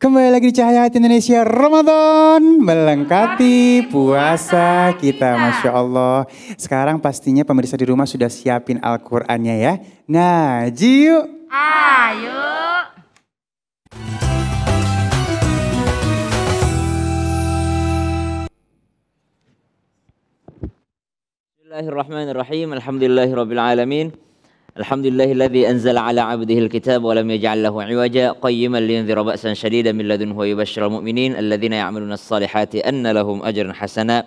Kembali lagi di Cahaya Hati Indonesia Ramadan melengkapi puasa kita Masya Allah Sekarang pastinya pemirsa di rumah sudah siapin Al-Qurannya ya ngaji yuk. Ayo Bismillahirrahmanirrahim Alhamdulillahirrahmanirrahim. الحمد لله الذي أنزل على عبده الكتاب ولم يجعل له عوجا قيما لينذر بأسا شديدا من لدنه ويبشر المؤمنين الذين يعملون الصالحات أن لهم أجرا حسنا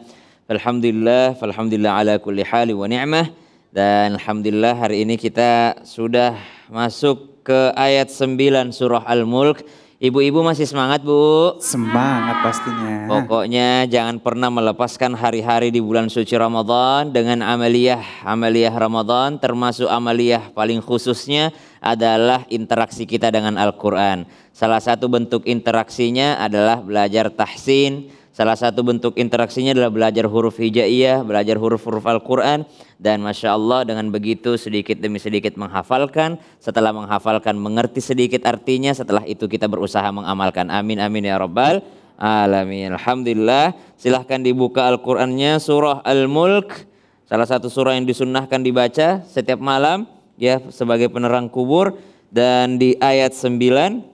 فالحمد لله فالحمد لله على كل حال ونعمة dan alhamdulillah hari ini kita sudah masuk ke ayat 9 surah Al-Mulk Ibu-ibu masih semangat bu? Semangat pastinya. Pokoknya jangan pernah melepaskan hari-hari di bulan suci Ramadan dengan amaliyah. Amaliyah Ramadan termasuk amaliyah paling khususnya adalah interaksi kita dengan Al-Quran. Salah satu bentuk interaksinya adalah belajar tahsin, Salah satu bentuk interaksinya adalah belajar huruf hijaiyah, belajar huruf-huruf Al-Quran, dan Masya Allah dengan begitu sedikit demi sedikit menghafalkan, setelah menghafalkan mengerti sedikit artinya, setelah itu kita berusaha mengamalkan. Amin, amin ya Rabbal Alamin. Alhamdulillah, silahkan dibuka Al-Qurannya, surah Al-Mulk, salah satu surah yang disunnahkan dibaca setiap malam, ya sebagai penerang kubur, dan di ayat 9,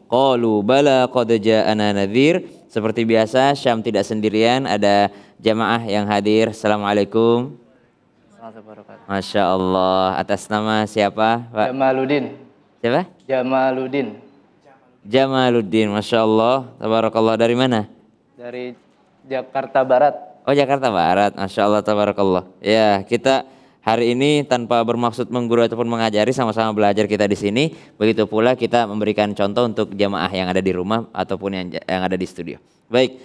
Qalu bala qad ja'ana nadhir. Seperti biasa Syam tidak sendirian, ada jamaah yang hadir. Assalamualaikum. Masya Allah. Atas nama siapa, Pak? Jamaluddin. Siapa? Jamaluddin. Jamaluddin, Masya Allah. Tabarakallah. Dari mana? Dari Jakarta Barat. Oh, Jakarta Barat. Masya Allah, Tabarakallah. Ya, kita Hari ini tanpa bermaksud menggurui ataupun mengajari sama-sama belajar kita di sini. Begitu pula kita memberikan contoh untuk jamaah yang ada di rumah ataupun yang yang ada di studio. Baik.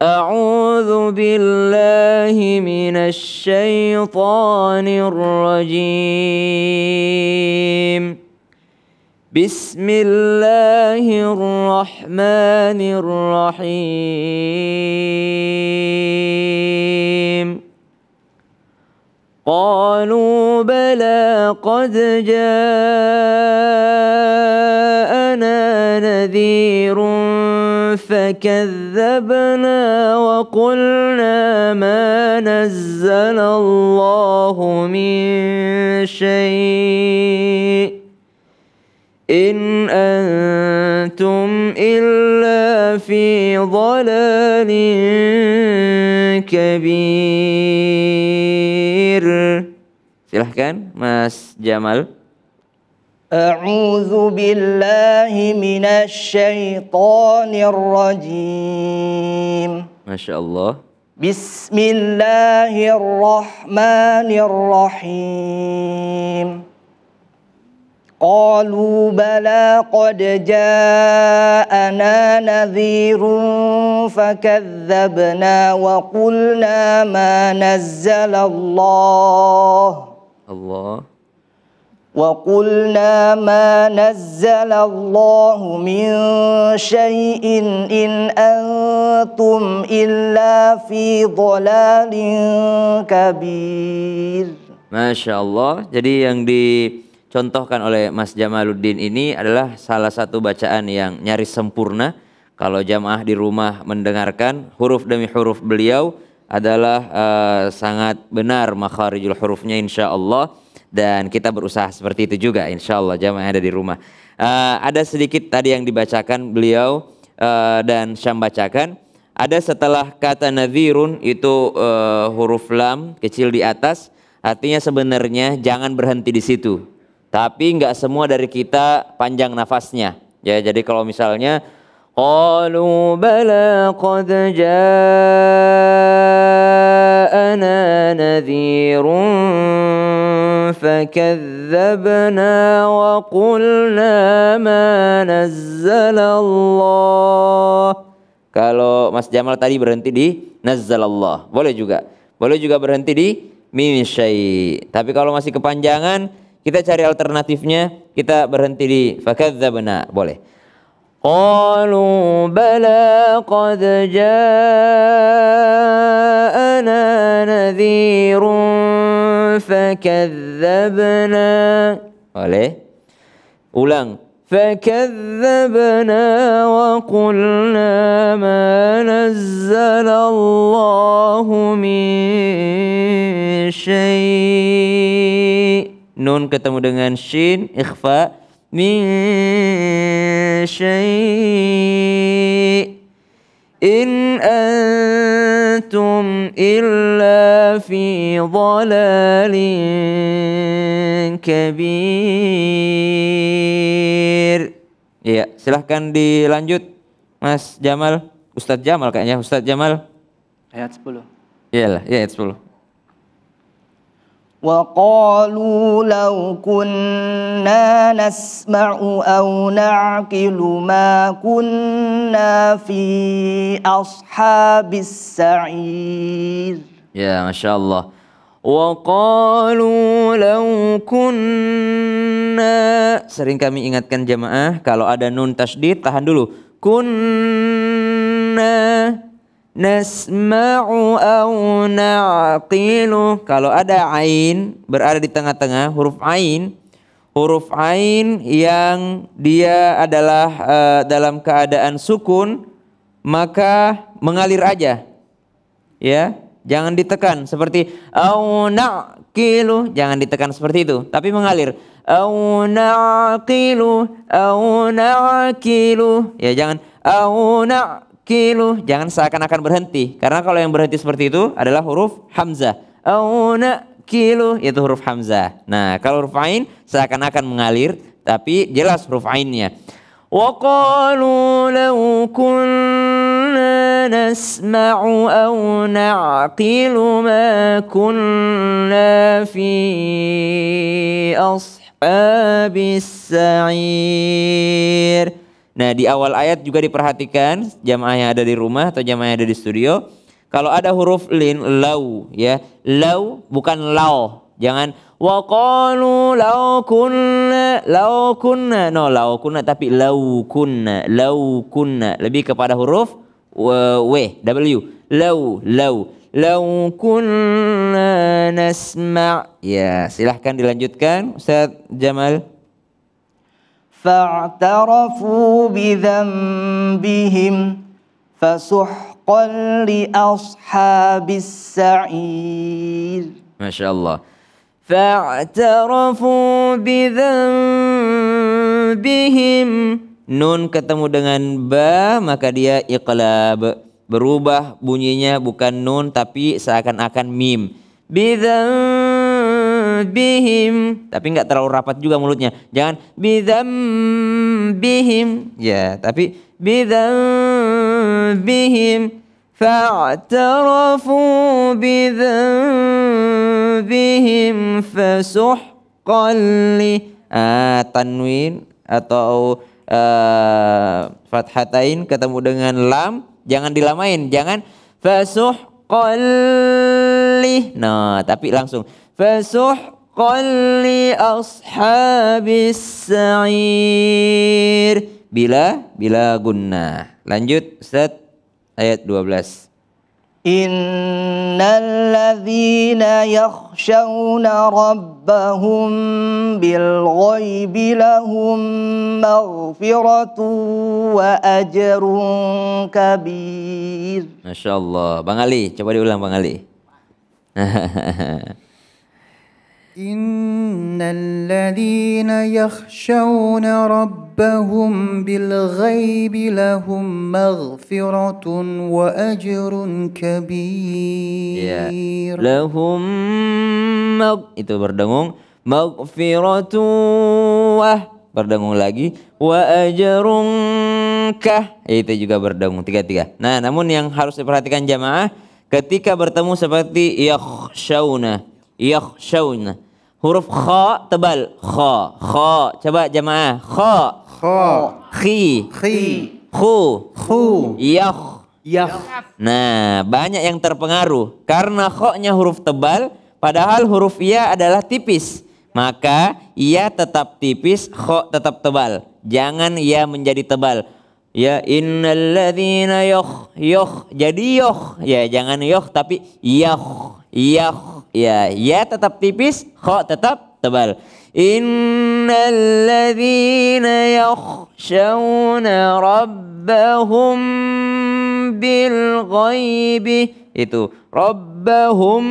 A'udzu billahi minasy syaithanir rajim. Bismillahirrahmanirrahim. قالوا بلى قد جاءنا نذير فكذبنا وقلنا ما نزل الله من شيء إن أنتم إلا في ضلال كبير Amir. Silahkan Mas Jamal. A'udzu billahi minasyaitonir rajim. Masyaallah. Bismillahirrahmanirrahim. Bismillahirrahmanirrahim. قالوا بلى قد جاءنا نذير فكذبنا وقلنا ما نزل الله الله وقلنا ما نزل الله من شيء إن أنتم إلا في ضلال كبير ما شاء الله jadi yang di dicontohkan oleh Mas Jamaluddin ini adalah salah satu bacaan yang nyaris sempurna kalau jamaah di rumah mendengarkan huruf demi huruf beliau adalah uh, sangat benar makharijul hurufnya insya Allah dan kita berusaha seperti itu juga insya Allah jamaah ada di rumah uh, ada sedikit tadi yang dibacakan beliau uh, dan Syam bacakan ada setelah kata nadhirun itu uh, huruf lam kecil di atas artinya sebenarnya jangan berhenti di situ tapi nggak semua dari kita panjang nafasnya. Ya, jadi kalau misalnya qalu bala qad ja'ana nadhirun fakadzabna wa Kalau Mas Jamal tadi berhenti di nazzalallah. Boleh juga. Boleh juga berhenti di min syai. Tapi kalau masih kepanjangan kita cari alternatifnya, kita berhenti di fakadzabna, boleh. Qalu bala qad ja'ana nadhirun fakadzabna. Boleh. Ulang. فكذبنا وقلنا ما نزل الله من شيء nun ketemu dengan shin ikhfa min in antum illa fi dhalalin kabir Iya, silahkan dilanjut Mas Jamal, Ustadz Jamal kayaknya, Ustadz Jamal. Ayat 10. Iyalah, ya ayat 10. وقالوا لو كنا نسمع أو نعقل ما كنا في أصحاب السعير يا ما شاء الله وقالوا لو كنا sering kami ingatkan jamaah kalau ada nun tasdid tahan dulu kunna Nasma'u au na'qilu. Kalau ada ain berada di tengah-tengah huruf ain, huruf ain yang dia adalah uh, dalam keadaan sukun maka mengalir aja. Ya, jangan ditekan seperti au na'qilu, jangan ditekan seperti itu, tapi mengalir. Au na'qilu, au na'qilu. Ya, jangan au na'qilu kilu jangan seakan-akan berhenti karena kalau yang berhenti seperti itu adalah huruf hamzah auna kilu yaitu huruf hamzah nah kalau huruf ain seakan-akan mengalir tapi jelas huruf ainnya wa qalu kunna nasma'u aw na'qilu ma kunna fi ashabis sa'ir Nah di awal ayat juga diperhatikan jamaah yang ada di rumah atau jamaah yang ada di studio. Kalau ada huruf lin lau ya lau bukan lau jangan wakonu lau kunna lau kunna no lau kunna tapi lau kunna lau kunna lebih kepada huruf w w lau lau lau kunna nasma ya silahkan dilanjutkan Ustaz Jamal فاعترفوا بذنبهم فسحقا لأصحاب السعير ما شاء الله فاعترفوا بذنبهم نون ketemu dengan ba maka dia iqlab berubah bunyinya bukan nun tapi seakan-akan mim bidzan bihim tapi nggak terlalu rapat juga mulutnya jangan bidam bihim ya tapi bidam bihim fa'tarafu bihim fasuh li ah, tanwin atau uh, ah, fathatain ketemu dengan lam jangan dilamain jangan fasuh li nah tapi langsung فسحقا لأصحاب السعير bila bila gunna. Lanjut set ayat 12. إن الذين يخشون ربهم بالغيب لهم مغفرة wa كبير ما Masya Allah. Bang Ali, coba diulang Bang Ali. إن الذين يخشون ربهم بالغيب لهم مغفرة وأجر كبير ya. لهم mag itu berdengung مغفرة wah berdengung lagi wa ajrun kah itu juga berdengung tiga-tiga nah namun yang harus diperhatikan jamaah ketika bertemu seperti yakhshawna yakhshawna. Huruf kha tebal. Kha, kha. Coba jamaah. Kha. Kha. Khi. Khi. Khu. Khu. Yakh. Yakh. Nah, banyak yang terpengaruh karena kha-nya huruf tebal padahal huruf ya adalah tipis. Maka ya tetap tipis, kha tetap tebal. Jangan ya menjadi tebal. Ya innalladzina yoh yoh jadi yoh ya jangan yoh tapi yoh yoh ya ya tetap tipis kok tetap tebal innalladzina yakhshawna rabbahum bil ghaibi itu rabbahum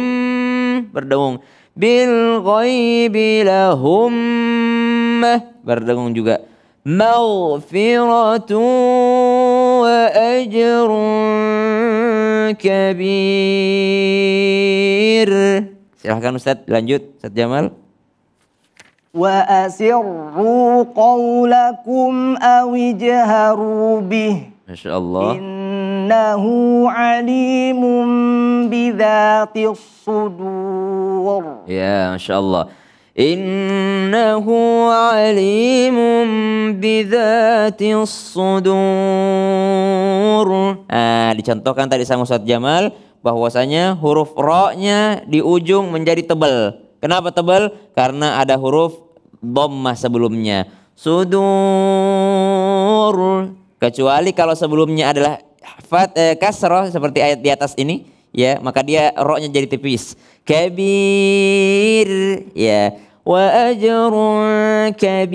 berdengung bil ghaibi lahum berdengung juga مغفرة وأجر كبير silahkan أستاذ lanjut أستاذ Jamal وأسروا قولكم أو اجهروا به ما شاء الله إنه عليم بذات الصدور يا ما شاء الله إنه عليم بذات الصدور nah, dicontohkan tadi sama Ustaz Jamal bahwasanya huruf ro-nya di ujung menjadi tebal kenapa tebal? karena ada huruf dhammah sebelumnya sudur kecuali kalau sebelumnya adalah fat, eh, kasroh seperti ayat di atas ini ya maka dia roknya jadi tipis kabir ya wa ajrun kabir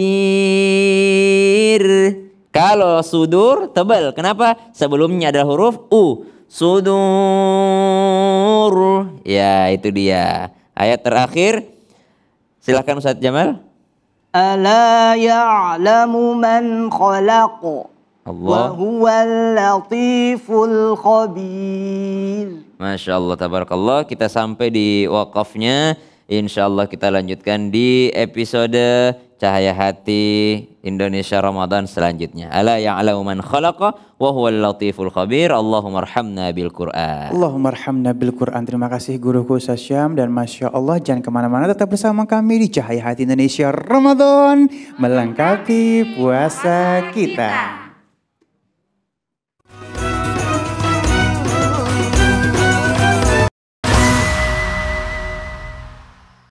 kalau sudur tebal kenapa sebelumnya ada huruf u sudur ya itu dia ayat terakhir silakan Ustaz Jamal ala ya'lamu man khalaqu Allah. Masya Allah, tabarakallah. Kita sampai di wakafnya. Insya Allah kita lanjutkan di episode Cahaya Hati Indonesia Ramadan selanjutnya. Ala ya'lamu man khalaqa wa Al latiful khabir. Allahumma arhamna bil Qur'an. Allahumma arhamna bil Qur'an. Terima kasih guruku Sasyam dan Masya Allah jangan kemana-mana tetap bersama kami di Cahaya Hati Indonesia Ramadan melengkapi puasa kita.